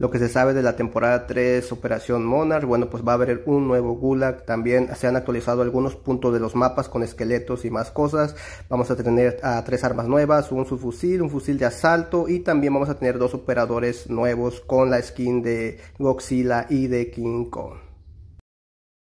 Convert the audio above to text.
lo que se sabe de la temporada 3 Operación Monarch. Bueno, pues va a haber un nuevo Gulag. También se han actualizado algunos puntos de los mapas con esqueletos y más cosas. Vamos a tener tres armas nuevas, un subfusil, un fusil de asalto y también vamos a tener dos operadores nuevos con la skin de Godzilla y de King Kong.